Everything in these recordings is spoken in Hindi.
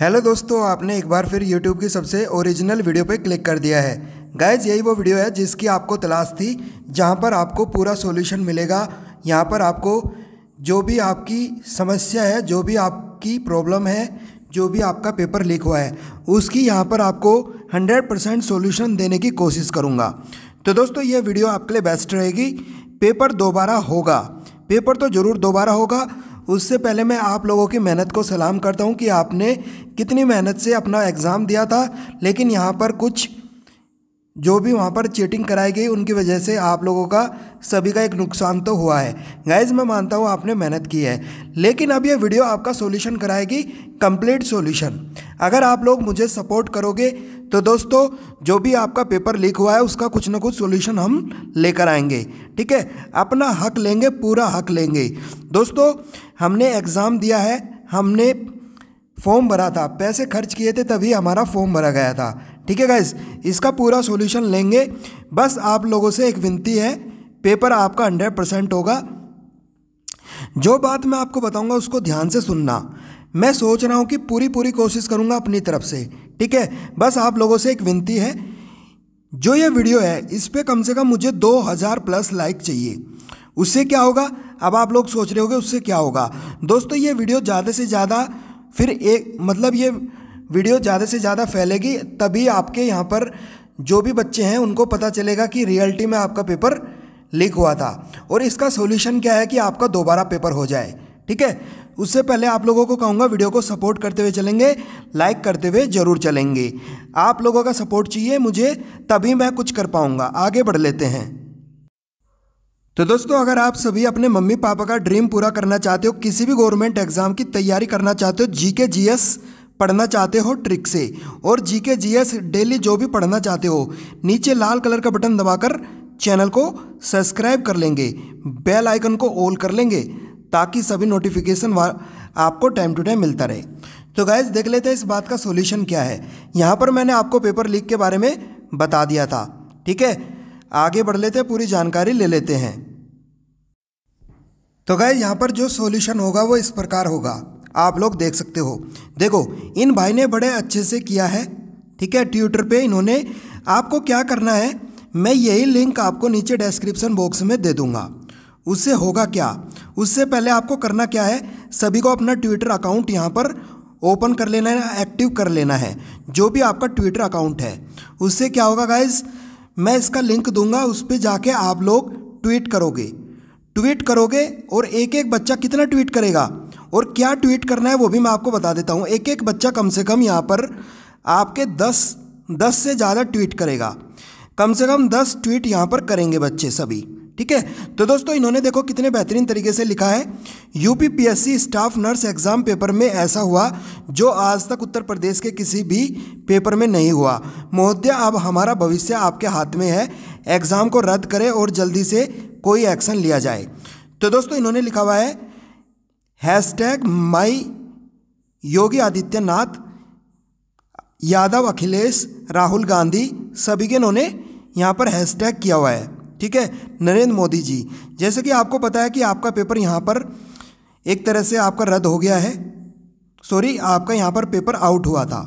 हेलो दोस्तों आपने एक बार फिर यूट्यूब की सबसे ओरिजिनल वीडियो पे क्लिक कर दिया है गाइज यही वो वीडियो है जिसकी आपको तलाश थी जहाँ पर आपको पूरा सॉल्यूशन मिलेगा यहाँ पर आपको जो भी आपकी समस्या है जो भी आपकी प्रॉब्लम है जो भी आपका पेपर लीक हुआ है उसकी यहाँ पर आपको 100 परसेंट सोल्यूशन देने की कोशिश करूँगा तो दोस्तों ये वीडियो आपके लिए बेस्ट रहेगी पेपर दोबारा होगा पेपर तो ज़रूर दोबारा होगा उससे पहले मैं आप लोगों की मेहनत को सलाम करता हूँ कि आपने कितनी मेहनत से अपना एग्ज़ाम दिया था लेकिन यहाँ पर कुछ जो भी वहाँ पर चीटिंग कराई गई उनकी वजह से आप लोगों का सभी का एक नुकसान तो हुआ है गाइज मैं मानता हूँ आपने मेहनत की है लेकिन अब यह वीडियो आपका सॉल्यूशन कराएगी कंप्लीट सॉल्यूशन अगर आप लोग मुझे सपोर्ट करोगे तो दोस्तों जो भी आपका पेपर लीक हुआ है उसका कुछ ना कुछ सॉल्यूशन हम लेकर आएंगे ठीक है अपना हक लेंगे पूरा हक लेंगे दोस्तों हमने एग्ज़ाम दिया है हमने फॉर्म भरा था पैसे खर्च किए थे तभी हमारा फॉर्म भरा गया था ठीक है गाइज इसका पूरा सॉल्यूशन लेंगे बस आप लोगों से एक विनती है पेपर आपका हंड्रेड परसेंट होगा जो बात मैं आपको बताऊंगा उसको ध्यान से सुनना मैं सोच रहा हूं कि पूरी पूरी कोशिश करूंगा अपनी तरफ से ठीक है बस आप लोगों से एक विनती है जो ये वीडियो है इस पर कम से कम मुझे 2000 प्लस लाइक चाहिए उससे क्या होगा अब आप लोग सोच रहे होगे उससे क्या होगा दोस्तों ये वीडियो ज़्यादा से ज़्यादा फिर एक मतलब ये वीडियो ज़्यादा से ज़्यादा फैलेगी तभी आपके यहाँ पर जो भी बच्चे हैं उनको पता चलेगा कि रियलिटी में आपका पेपर लीक हुआ था और इसका सोल्यूशन क्या है कि आपका दोबारा पेपर हो जाए ठीक है उससे पहले आप लोगों को कहूँगा वीडियो को सपोर्ट करते हुए चलेंगे लाइक करते हुए ज़रूर चलेंगे आप लोगों का सपोर्ट चाहिए मुझे तभी मैं कुछ कर पाऊँगा आगे बढ़ लेते हैं तो दोस्तों अगर आप सभी अपने मम्मी पापा का ड्रीम पूरा करना चाहते हो किसी भी गवर्नमेंट एग्ज़ाम की तैयारी करना चाहते हो जी के जी एस पढ़ना चाहते हो ट्रिक से और जी के जी एस डेली जो भी पढ़ना चाहते हो नीचे लाल कलर का बटन दबाकर चैनल को सब्सक्राइब कर लेंगे बेल आइकन को ऑल कर लेंगे ताकि सभी नोटिफिकेशन आपको टाइम टू टाइम मिलता रहे तो गैस देख लेते हैं इस बात का सोल्यूशन क्या है यहाँ पर मैंने आपको पेपर लीक के बारे में बता दिया था ठीक है आगे बढ़ लेते हैं पूरी जानकारी ले लेते हैं तो गए यहाँ पर जो सॉल्यूशन होगा वो इस प्रकार होगा आप लोग देख सकते हो देखो इन भाई ने बड़े अच्छे से किया है ठीक है ट्विटर पे इन्होंने आपको क्या करना है मैं यही लिंक आपको नीचे डिस्क्रिप्शन बॉक्स में दे दूंगा उससे होगा क्या उससे पहले आपको करना क्या है सभी को अपना ट्विटर अकाउंट यहाँ पर ओपन कर लेना है एक्टिव कर लेना है जो भी आपका ट्विटर अकाउंट है उससे क्या होगा गाइज मैं इसका लिंक दूंगा उस पर जाके आप लोग ट्वीट करोगे ट्वीट करोगे और एक एक बच्चा कितना ट्वीट करेगा और क्या ट्वीट करना है वो भी मैं आपको बता देता हूँ एक एक बच्चा कम से कम यहाँ पर आपके दस दस से ज़्यादा ट्वीट करेगा कम से कम दस ट्वीट यहाँ पर करेंगे बच्चे सभी ठीक है तो दोस्तों इन्होंने देखो कितने बेहतरीन तरीके से लिखा है UPPSC staff nurse exam paper में ऐसा हुआ जो आज तक उत्तर प्रदेश के किसी भी पेपर में नहीं हुआ महोदया अब हमारा भविष्य आपके हाथ में है एग्ज़ाम को रद्द करें और जल्दी से कोई एक्शन लिया जाए तो दोस्तों इन्होंने लिखा हुआ है hashtag my Yogi Adityanath Yadav Akhilesh Rahul Gandhi सभी के इन्होंने यहाँ पर हैशटैग किया हुआ है ठीक है नरेंद्र मोदी जी जैसे कि आपको पता है कि आपका पेपर यहाँ पर एक तरह से आपका रद्द हो गया है सॉरी आपका यहाँ पर पेपर आउट हुआ था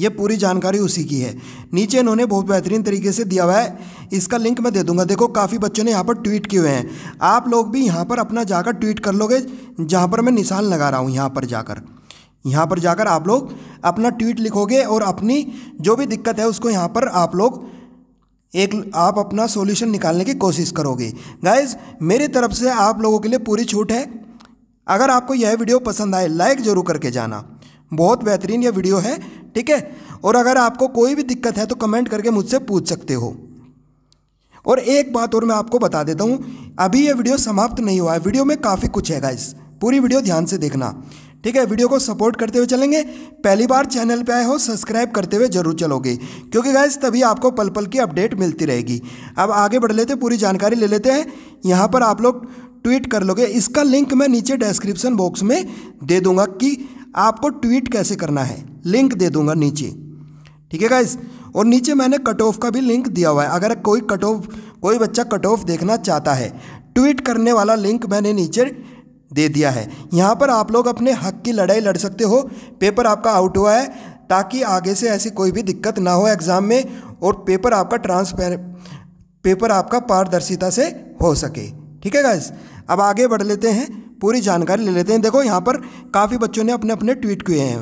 ये पूरी जानकारी उसी की है नीचे इन्होंने बहुत बेहतरीन तरीके से दिया हुआ है इसका लिंक मैं दे दूंगा देखो काफ़ी बच्चों ने यहाँ पर ट्वीट किए हुए हैं आप लोग भी यहाँ पर अपना जाकर ट्वीट कर लोगे जहाँ पर मैं निशान लगा रहा हूँ यहाँ पर जाकर यहाँ पर जाकर आप लोग अपना ट्वीट लिखोगे और अपनी जो भी दिक्कत है उसको यहाँ पर आप लोग एक आप अपना सॉल्यूशन निकालने की कोशिश करोगे गाइज मेरी तरफ से आप लोगों के लिए पूरी छूट है अगर आपको यह वीडियो पसंद आए लाइक ज़रूर करके जाना बहुत बेहतरीन यह वीडियो है ठीक है और अगर आपको कोई भी दिक्कत है तो कमेंट करके मुझसे पूछ सकते हो और एक बात और मैं आपको बता देता हूँ अभी यह वीडियो समाप्त नहीं हुआ है वीडियो में काफ़ी कुछ है गाइज़ पूरी वीडियो ध्यान से देखना ठीक है वीडियो को सपोर्ट करते हुए चलेंगे पहली बार चैनल पे आए हो सब्सक्राइब करते हुए जरूर चलोगे क्योंकि गैस तभी आपको पल पल की अपडेट मिलती रहेगी अब आगे बढ़ लेते पूरी जानकारी ले लेते हैं यहाँ पर आप लोग ट्वीट कर लोगे इसका लिंक मैं नीचे डिस्क्रिप्शन बॉक्स में दे दूंगा कि आपको ट्वीट कैसे करना है लिंक दे दूंगा नीचे ठीक है गाइस और नीचे मैंने कट ऑफ का भी लिंक दिया हुआ है अगर कोई कट ऑफ कोई बच्चा कट ऑफ देखना चाहता है ट्वीट करने वाला लिंक मैंने नीचे दे दिया है यहाँ पर आप लोग अपने हक की लड़ाई लड़ सकते हो पेपर आपका आउट हुआ है ताकि आगे से ऐसी कोई भी दिक्कत ना हो एग्ज़ाम में और पेपर आपका ट्रांसपेर पेपर आपका पारदर्शिता से हो सके ठीक है गाइज अब आगे बढ़ लेते हैं पूरी जानकारी ले लेते हैं देखो यहाँ पर काफ़ी बच्चों ने अपने अपने ट्वीट किए हैं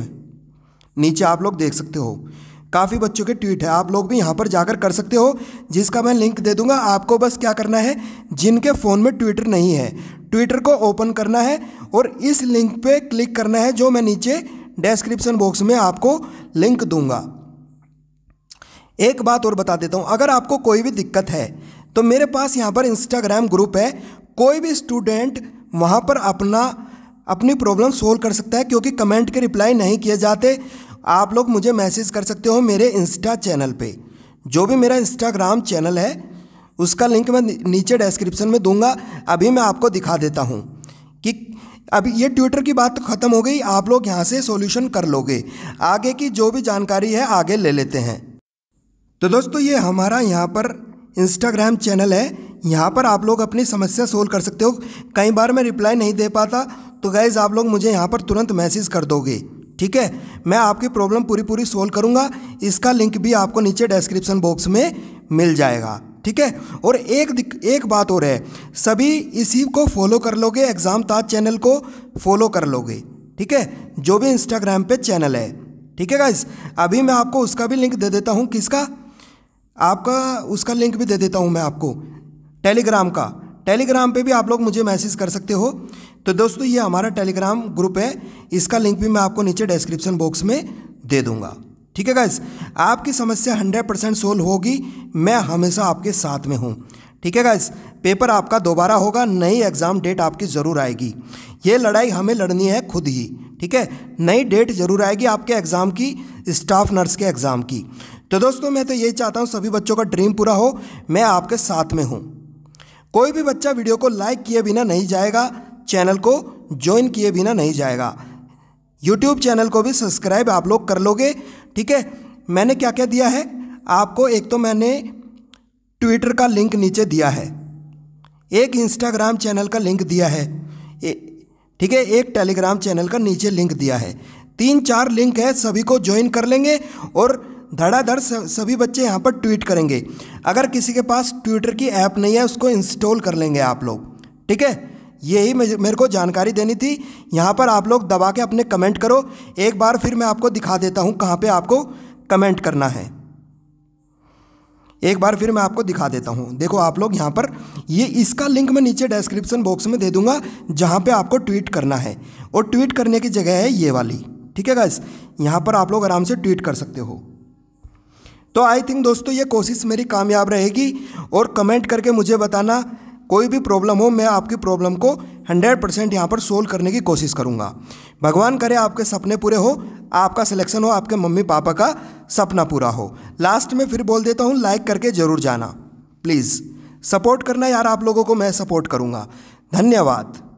नीचे आप लोग देख सकते हो काफ़ी बच्चों के ट्वीट है आप लोग भी यहाँ पर जाकर कर सकते हो जिसका मैं लिंक दे दूंगा आपको बस क्या करना है जिनके फ़ोन में ट्विटर नहीं है ट्विटर को ओपन करना है और इस लिंक पे क्लिक करना है जो मैं नीचे डिस्क्रिप्शन बॉक्स में आपको लिंक दूंगा एक बात और बता देता हूँ अगर आपको कोई भी दिक्कत है तो मेरे पास यहाँ पर इंस्टाग्राम ग्रुप है कोई भी स्टूडेंट वहाँ पर अपना अपनी प्रॉब्लम सोल्व कर सकता है क्योंकि कमेंट के रिप्लाई नहीं किए जाते आप लोग मुझे मैसेज कर सकते हो मेरे इंस्टा चैनल पे जो भी मेरा इंस्टाग्राम चैनल है उसका लिंक मैं नीचे डिस्क्रिप्शन में दूंगा अभी मैं आपको दिखा देता हूँ कि अभी ये ट्विटर की बात तो ख़त्म हो गई आप लोग यहाँ से सॉल्यूशन कर लोगे आगे की जो भी जानकारी है आगे ले लेते हैं तो दोस्तों ये हमारा यहाँ पर इंस्टाग्राम चैनल है यहाँ पर आप लोग अपनी समस्या सोल्व कर सकते हो कई बार मैं रिप्लाई नहीं दे पाता तो गैज़ आप लोग मुझे यहाँ पर तुरंत मैसेज कर दोगे ठीक है मैं आपकी प्रॉब्लम पूरी पूरी सोल्व करूँगा इसका लिंक भी आपको नीचे डिस्क्रिप्शन बॉक्स में मिल जाएगा ठीक है और एक एक बात और है सभी इसी को फॉलो कर लोगे एग्ज़ाम ताज चैनल को फॉलो कर लोगे ठीक है जो भी इंस्टाग्राम पे चैनल है ठीक है गाइस अभी मैं आपको उसका भी लिंक दे देता हूँ किसका आपका उसका लिंक भी दे देता हूँ मैं आपको टेलीग्राम का टेलीग्राम पे भी आप लोग मुझे मैसेज कर सकते हो तो दोस्तों ये हमारा टेलीग्राम ग्रुप है इसका लिंक भी मैं आपको नीचे डिस्क्रिप्शन बॉक्स में दे दूँगा ठीक है गाइस आपकी समस्या हंड्रेड परसेंट सोल्व होगी मैं हमेशा आपके साथ में हूँ ठीक है गाइस पेपर आपका दोबारा होगा नई एग्ज़ाम डेट आपकी ज़रूर आएगी ये लड़ाई हमें लड़नी है खुद ही ठीक है नई डेट ज़रूर आएगी आपके एग्ज़ाम की स्टाफ नर्स के एग्ज़ाम की तो दोस्तों मैं तो यही चाहता हूँ सभी बच्चों का ड्रीम पूरा हो मैं आपके साथ में हूँ कोई भी बच्चा वीडियो को लाइक किए बिना नहीं जाएगा चैनल को ज्वाइन किए बिना नहीं जाएगा यूट्यूब चैनल को भी सब्सक्राइब आप लोग कर लोगे ठीक है मैंने क्या क्या दिया है आपको एक तो मैंने ट्विटर का लिंक नीचे दिया है एक इंस्टाग्राम चैनल का लिंक दिया है ठीक है एक टेलीग्राम चैनल का नीचे लिंक दिया है तीन चार लिंक है सभी को ज्वाइन कर लेंगे और धड़ाधड़ सभी बच्चे यहाँ पर ट्वीट करेंगे अगर किसी के पास ट्विटर की ऐप नहीं है उसको इंस्टॉल कर लेंगे आप लोग ठीक है यही मेरे को जानकारी देनी थी यहाँ पर आप लोग दबा के अपने कमेंट करो एक बार फिर मैं आपको दिखा देता हूँ कहाँ पे आपको कमेंट करना है एक बार फिर मैं आपको दिखा देता हूँ देखो आप लोग यहाँ पर ये इसका लिंक मैं नीचे डिस्क्रिप्शन बॉक्स में दे दूंगा जहाँ पर आपको ट्वीट करना है और ट्वीट करने की जगह है ये वाली ठीक है गैस यहाँ पर आप लोग आराम से ट्वीट कर सकते हो तो आई थिंक दोस्तों ये कोशिश मेरी कामयाब रहेगी और कमेंट करके मुझे बताना कोई भी प्रॉब्लम हो मैं आपकी प्रॉब्लम को 100 परसेंट यहाँ पर सोल्व करने की कोशिश करूँगा भगवान करे आपके सपने पूरे हो आपका सिलेक्शन हो आपके मम्मी पापा का सपना पूरा हो लास्ट में फिर बोल देता हूँ लाइक करके ज़रूर जाना प्लीज़ सपोर्ट करना यार आप लोगों को मैं सपोर्ट करूँगा धन्यवाद